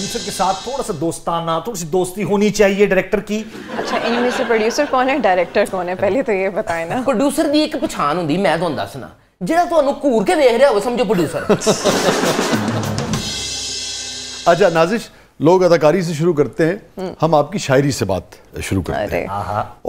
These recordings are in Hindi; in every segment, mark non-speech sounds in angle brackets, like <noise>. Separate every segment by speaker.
Speaker 1: प्रोड्यूसर के साथ थोड़ा सा दोस्ताना थोड़ी सी दोस्ती होनी चाहिए डायरेक्टर की
Speaker 2: ਅੱਛਾ ਇਨਮੇ ਸੇ ਪ੍ਰੋਡਿਊਸਰ ਕੌਣ ਹੈ ਡਾਇਰੈਕਟਰ ਕੌਣ ਹੈ ਪਹਿਲੇ ਤਾਂ ਇਹ ਬਤਾਏ ਨਾ ਪ੍ਰੋਡਿਊਸਰ ਦੀ ਇੱਕ ਪਛਾਣ ਹੁੰਦੀ ਮੈਂ ਤੁਹਾਨੂੰ ਦੱਸਣਾ
Speaker 1: जो ਤੁਹਾਨੂੰ घूर के देख रहा हो समझो प्रोड्यूसर <laughs> अच्छा नाजिश लोग अदाकारी से शुरू करते हैं हम आपकी शायरी से बात शुरू करते हैं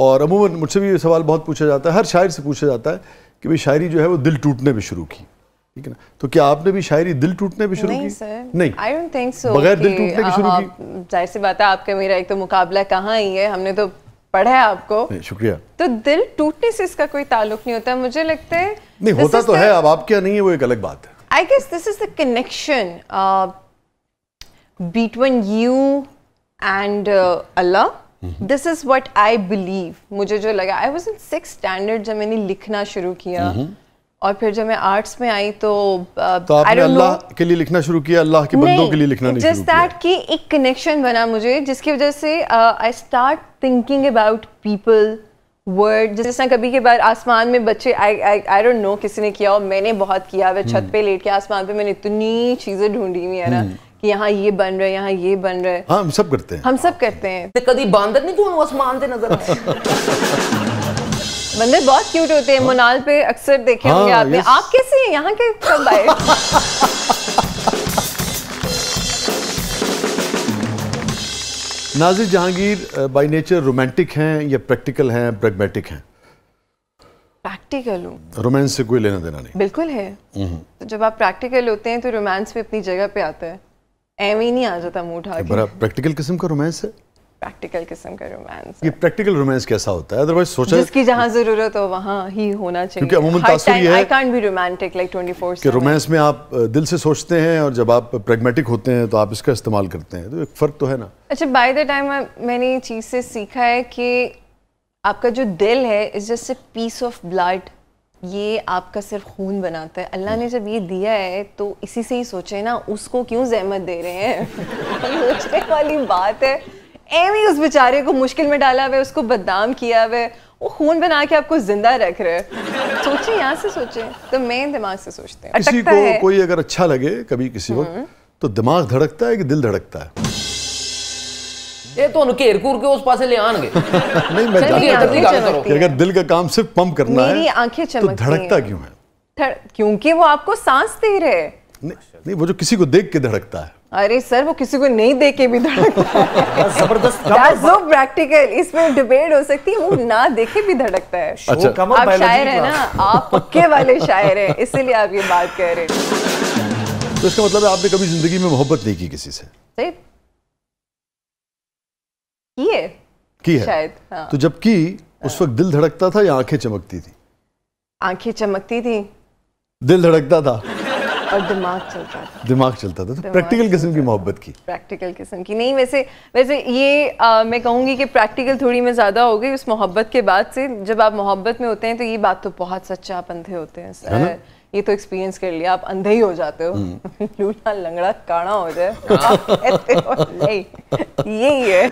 Speaker 1: और अमूमन मुझसे भी ये सवाल बहुत पूछा जाता है हर शायर से पूछा जाता है कि भाई शायरी जो है वो दिल टूटने पे शुरू की ठीक है ना तो क्या आपने भी शायरी दिल टूटने पे शुरू की सर नहीं
Speaker 2: आई डोंट थिंक सो बगैर दिल टूटने की शुरू की जाहिर सी बात है आपका मेरा एक तो मुकाबला कहाँ ही है हमने तो पढ़ा है आपको शुक्रिया तो दिल टूटने से इसका कोई ताल्लुक नहीं होता मुझे लगता है
Speaker 1: नहीं होता तो है अब आप क्या नहीं है वो एक अलग बात है
Speaker 2: I guess this is the connection between you and Allah this is what I believe मुझे जो लगा I was in six standard जब मैंने लिखना शुरू किया mm -hmm. और फिर जब मैं आर्ट्स में आई तो uh, तो आपने अल्लाह
Speaker 1: के लिए लिखना शुरू किया अल्लाह के बंदों के लिए लिखना नहीं जस्ट दैट
Speaker 2: कि एक कनेक्शन बना मुझे जिसकी वजह से I start thinking about people word जिस तरह कभी के बाद आसमान में बच्चे आई डोंट नो किसी ने किया और मैंने बहुत किया वह छत हम्म। पे लेट के आसमान पे मैंने इतनी चीज़ें ढूंढी हुई है ना हम्म। कि यहाँ ये बन रहे यहाँ ये बन रहे
Speaker 1: हाँ हम सब करते हैं
Speaker 2: हम सब करते हैं कभी बांदर नहीं जो आसमान से नजर <laughs>
Speaker 1: <laughs>
Speaker 2: बंदे बहुत क्यूट होते हैं हाँ। मोनाल पे अक्सर देखे हाँ, होंगे आपने आप कैसे हैं यहाँ के सब आए
Speaker 1: नाजिर जहांगीर बाय नेचर रोमांटिक हैं या प्रैक्टिकल हैं प्रैग्मेटिक हैं
Speaker 2: प्रैक्टिकल हूँ
Speaker 1: रोमांस से कोई लेना देना नहीं बिल्कुल है हम्म।
Speaker 2: तो जब आप प्रैक्टिकल होते हैं तो रोमांस भी अपनी जगह पे आता है एम ही नहीं आ जाता मूड बड़ा
Speaker 1: प्रैक्टिकल किस्म का रोमांस है
Speaker 2: प्रैक्टिकल किस्म का रोमांस
Speaker 1: ये प्रैक्टिकल रोमांस कैसा होता है अदरवाइज सोचा जिसकी
Speaker 2: जहां जरूरत हो वहां ही होना चाहिए क्योंकि अमूमन तासुर ये है I can't be romantic like 24 कि रोमांस
Speaker 1: में आप दिल से सोचते हैं और जब आप प्रैग्मेटिक होते हैं तो आप इसका इस्तेमाल करते हैं तो एक फर्क तो है ना
Speaker 2: अच्छा बाय द टाइम मैंने ये चीज से सीखा है कि आपका जो दिल है is just a piece of blood ये आपका सिर्फ खून बनाता है अल्लाह ने जब ये दिया है तो इसी से ही सोचे ना उसको क्यों जहमत दे रहे हैं सोचने <laughs> वाली बात है एम ही उस बेचारे को मुश्किल में डाला हुआ उसको बदनाम किया हुआ वो खून बना के आपको जिंदा रख रहे सोचिए यहाँ से सोचे तो मेन दिमाग से सोचते हैं किसी को है। कोई
Speaker 1: अगर अच्छा लगे कभी किसी को हम्म। तो दिमाग धड़कता है कि दिल धड़कता है
Speaker 2: ये तो उनके कूर के उस पासे ले आन गए <laughs> नहीं
Speaker 1: मैं जानता कि अगर दिल का काम सिर्फ पंप करना है
Speaker 2: आंखें तो धड़कता क्यों है क्योंकि वो आपको सांस दे रहे
Speaker 1: नहीं वो जो किसी को देख के धड़कता है
Speaker 2: अरे सर वो किसी को नहीं दे के भी धड़कता
Speaker 1: है सो
Speaker 2: प्रैक्टिकल इसमें डिबेट हो सकती है वो ना देखे भी धड़कता है अच्छा, आप शायर है ना आप पक्के वाले शायर हैं इसीलिए आप ये बात कह रहे हैं
Speaker 1: तो इसका मतलब है आपने कभी जिंदगी में मोहब्बत नहीं की किसी से
Speaker 2: सही की है की है शायद हाँ। तो
Speaker 1: जबकि उस वक्त दिल धड़कता था या आंखें चमकती थी
Speaker 2: आंखें चमकती थी
Speaker 1: दिल धड़कता था
Speaker 2: और दिमाग चलता था
Speaker 1: दिमाग चलता था तो प्रैक्टिकल किस्म की मोहब्बत की
Speaker 2: प्रैक्टिकल किस्म की नहीं वैसे वैसे ये आ, मैं कहूँगी कि प्रैक्टिकल थोड़ी में ज़्यादा हो गई उस मोहब्बत के बाद से जब आप मोहब्बत में होते हैं तो ये बात तो बहुत सच्चा आप अंधे होते हैं ये तो एक्सपीरियंस कर लिया आप अंधे ही हो जाते हो हम्म। <laughs> लूटा लंगड़ा काड़ा हो जाए <laughs> यही है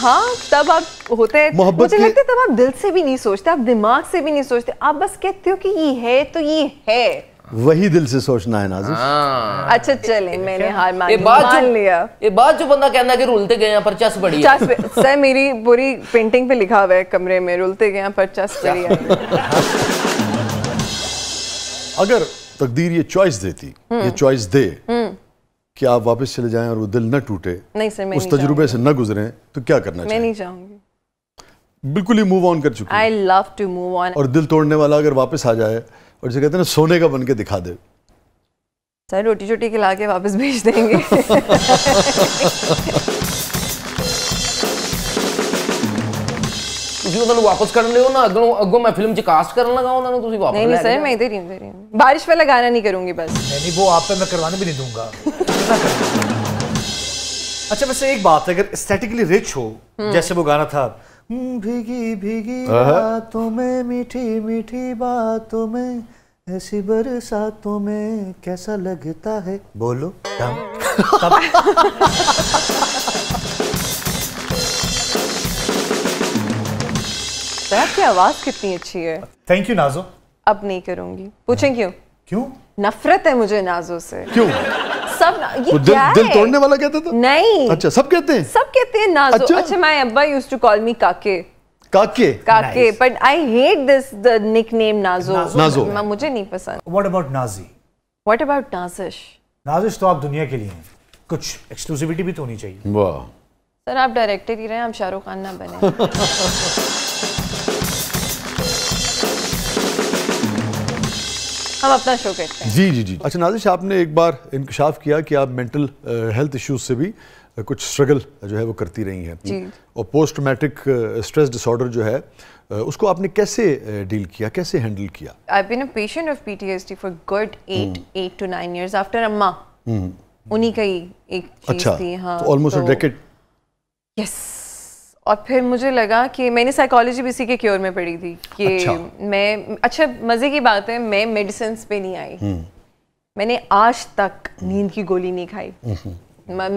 Speaker 2: हाँ तब आप होते हैं मुझे के... लगता है तब आप दिल से भी नहीं सोचते आप दिमाग से भी नहीं सोचते आप बस कहते हो कि ये है तो ये है
Speaker 1: वही दिल से सोचना है नाजिश हाँ।
Speaker 2: अच्छा चले मैंने हार मान, ये बात मान लिया ये बात जो बंदा कहना कि रुलते गए पर चस बड़ी चस सर मेरी पूरी पेंटिंग पे लिखा हुआ है कमरे में रुलते गए पर चस अच्छा। बड़ी
Speaker 1: अगर तकदीर ये चॉइस देती ये चॉइस हम्म। दे हम्म। कि आप वापस चले जाएं और वो दिल न टूटे नहीं
Speaker 2: सर मैं उस तजुर्बे
Speaker 1: से न गुजरे तो क्या करना मैं
Speaker 2: नहीं चाहूंगी
Speaker 1: बिल्कुल ही मूव ऑन कर चुकी
Speaker 2: I love to move on और
Speaker 1: दिल तोड़ने वाला अगर वापस आ जाए और जिसे कहते हैं ना सोने का बन के दिखा दे
Speaker 2: सर रोटी चोटी खिला के वापस भेज देंगे
Speaker 1: ਤੁਸੀਂ ਉਹਨਾਂ ਨੂੰ ਵਾਪਸ ਕਰਨ ਲਿਓ ਨਾ ਅੱਗੋਂ ਅੱਗੋਂ ਮੈਂ ਫਿਲਮ 'ਚ ਕਾਸਟ ਕਰਨ ਲਗਾ ऐसा कर अच्छा वैसे एक बात है अगर एस्थेटिकली रिच हो हम्म। जैसे वो गाना था हम्म, भीगी भीगी बातों हाँ, हाँ। में मीठी मीठी बातों में ऐसी बरसातों में कैसा लगता है बोलो तब, तब।
Speaker 2: की आवाज कितनी अच्छी है थैंक यू नाजो अब नहीं करूंगी पूछें हाँ। क्यों क्यों नफरत है मुझे नाजो से क्यों सब ये दिल, क्या दिल है? तोड़ने वाला कहता था नहीं अच्छा सब कहते हैं सब कहते हैं नाजो अच्छा, अच्छा माय अब्बा used to call me Kake
Speaker 1: Kake Kake
Speaker 2: but I hate this the nickname Nazo Nazo मुझे नहीं पसंद
Speaker 1: what about Nazi
Speaker 2: what about Nazish
Speaker 1: Nazish तो आप दुनिया के लिए हैं कुछ एक्सक्लूसिविटी भी तो होनी चाहिए वाह
Speaker 2: सर आप डायरेक्टर ही रहे हम शाहरुख खान ना बने <laughs> हम अपना शो करते हैं
Speaker 1: जी जी जी अच्छा नाजिश आपने एक बार इंकशाफ किया कि आप मेंटल हेल्थ इश्यूज से भी uh, कुछ स्ट्रगल जो है वो करती रही हैं और पोस्ट ट्रोमेटिक स्ट्रेस डिसऑर्डर जो है uh, उसको आपने कैसे डील uh, किया कैसे हैंडल किया
Speaker 2: I been a patient of PTSD for good 8 8 to 9 years after अम्मा उन्हीं का ही एक चीज अच्छा, थी हां ऑलमोस्ट अ डेकेड यस और फिर मुझे लगा कि मैंने साइकोलॉजी भी इसी के क्योर में पढ़ी थी कि अच्छा। मैं अच्छा मज़े की बात है मैं मेडिसिन पे नहीं आई हम्म। मैंने आज तक नींद की गोली नहीं खाई हम्म।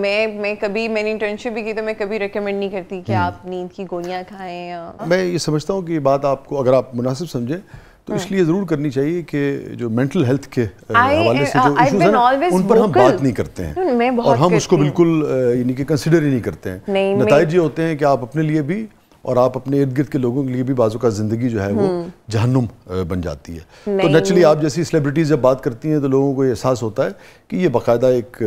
Speaker 2: मैं मैं कभी मैंने इंटर्नशिप भी की तो मैं कभी रेकमेंड नहीं करती कि हम्म। आप नींद की गोलियां खाएं या मैं
Speaker 1: ये समझता हूँ कि बात आपको अगर आप मुनासिब समझें तो इसलिए जरूर करनी चाहिए कि जो मेंटल हेल्थ के हवाले से जो इश्यूज uh, हैं उन पर हम बात नहीं करते हैं और हम उसको बिल्कुल यानी कि कंसिडर ही नहीं करते हैं नतज ये होते हैं कि आप अपने लिए भी और आप अपने इर्द गिर्द के लोगों के लिए भी बाजू का ज़िंदगी जो है वो हम्म। जहनुम बन जाती है तो नेचुरली आप जैसी सेलिब्रिटीज़ जब बात करती हैं तो लोगों को एहसास होता है कि ये बाकायदा एक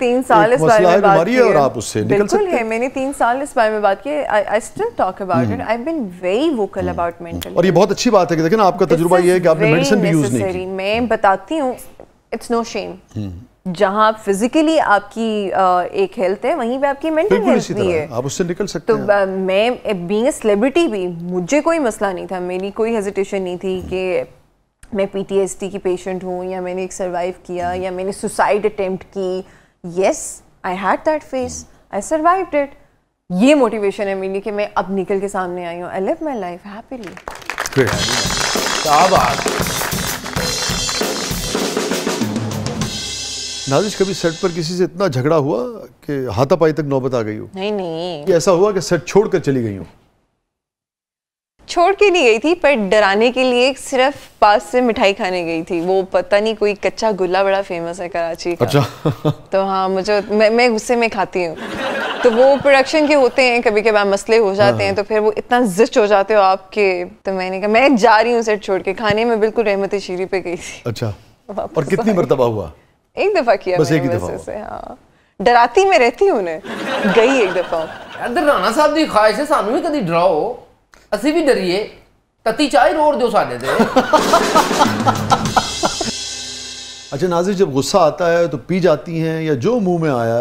Speaker 1: तीन साल इस बारे में बात की और आप उससे निकल सकते
Speaker 2: हैं मैंने तीन साल इस बारे में बात की I still talk about it I been very vocal about mental और ये
Speaker 1: बहुत अच्छी बात है कि ना आपका तजुर्बा ये है कि आपने मेडिसिन भी यूज़ नहीं
Speaker 2: मैं बताती हूँ इट्स नो शेम जहाँ फिजिकली आपकी आ, एक हेल्थ है वहीं पे आपकी मेंटल हेल्थ भी है
Speaker 1: आप उससे निकल सकते तो हैं
Speaker 2: मैं बीइंग ए सेलिब्रिटी भी मुझे कोई मसला नहीं था मेरी कोई हेजिटेशन नहीं थी कि मैं पीटीएसडी की पेशेंट हूँ या मैंने एक सर्वाइव किया हम्म। या मैंने सुसाइड अटेम्प्ट की yes I had that phase I survive it ये मोटिवेशन है मेरी कि मैं अब निकल के सामने आई हूँ I live my life happily
Speaker 1: Nazish कभी सेट पर किसी से इतना झगड़ा हुआ कि हाथापाई तक नौबत आ गई हो
Speaker 2: नहीं नहीं
Speaker 1: ऐसा हुआ कि सेट छोड़ कर चली गई हूँ
Speaker 2: छोड़ के नहीं गई थी पर डराने के लिए सिर्फ पास से मिठाई खाने गई थी वो पता नहीं कोई कच्चा गुल्ला बड़ा फेमस है कराची का
Speaker 1: अच्छा
Speaker 2: तो हाँ मुझे मैं मैं गुस्से में खाती हूँ तो वो प्रोडक्शन के होते हैं कभी कभार मसले हो जाते हाँ। हैं तो फिर वो इतना जिस्ट हो जाते हो आपके तो मैंने कहा मैं जा रही हूँ सेट छोड़ के खाने में बिल्कुल रहमत शीरी पे गई थी अच्छा और कितनी मरतबा हुआ एक दफा किया बस हाँ। एक दफा से हाँ डराती ਮੈਂ रहती हूँ ਨੇ ਗਈ ਇੱਕ ਦਫਾ ਯਾਰ ਰਾਣਾ ਸਾਹਿਬ ਦੀ ਖਾਇਸ਼ ਹੈ ਸਾਨੂੰ ਵੀ ਕਦੀ ਡਰਾਓ ਅਸੀਂ ਵੀ ਡਰੀਏ ਤਤੀ ਚਾਹੀ ਰੋੜ ਦਿਓ ਸਾਡੇ ਤੇ
Speaker 1: अच्छा नाजिर जब गुस्सा आता है तो पी जाती हैं या जो मुंह में आया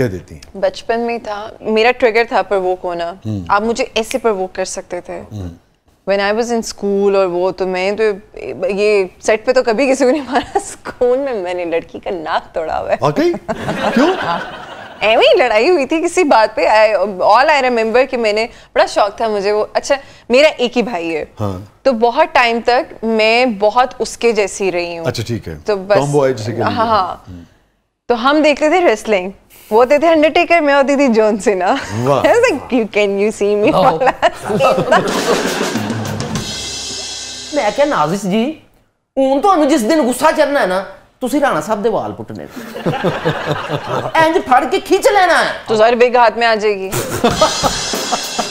Speaker 1: कह देती
Speaker 2: हैं बचपन में था मेरा ट्रिगर था प्रवोक होना हम्म। आप मुझे ऐसे प्रवोक कर सकते थे हम्म। When I was in school और वो तो मैं तो ये सेट पे तो कभी किसी को नहीं मारा स्कूल में मैंने लड़की का नाक तोड़ा हुआ है okay? क्यों ऐवी लड़ाई हुई थी किसी बात पे आई ऑल आई रिमेम्बर कि मैंने बड़ा शौक था मुझे वो अच्छा मेरा एक ही भाई है हाँ. तो बहुत टाइम तक मैं बहुत उसके जैसी रही हूँ अच्छा ठीक है तो बस हाँ हाँ हम्म। तो हम देखते थे रेसलिंग वो होते थे अंडरटेकर मैं होती थी John Cena you can you see me ਮੈਂ ਕਿਹਾ ਨਾਜ਼ਿਸ਼ ਜੀ ਹੁਣ ਤੁਹਾਨੂੰ ਜਿਸ ਦਿਨ ਗੁੱਸਾ ਚੜਨਾ ਹੈ ਨਾ ਤੁਸੀਂ ਰਾਣਾ ਸਾਹਿਬ ਦੇ ਵਾਲ ਪੁੱਟਨੇ ਐਂਜ ਫੜ ਕੇ ਖਿੱਚ ਲੈਣਾ ਹੈ तो जर बिग हाथ में आ जाएगी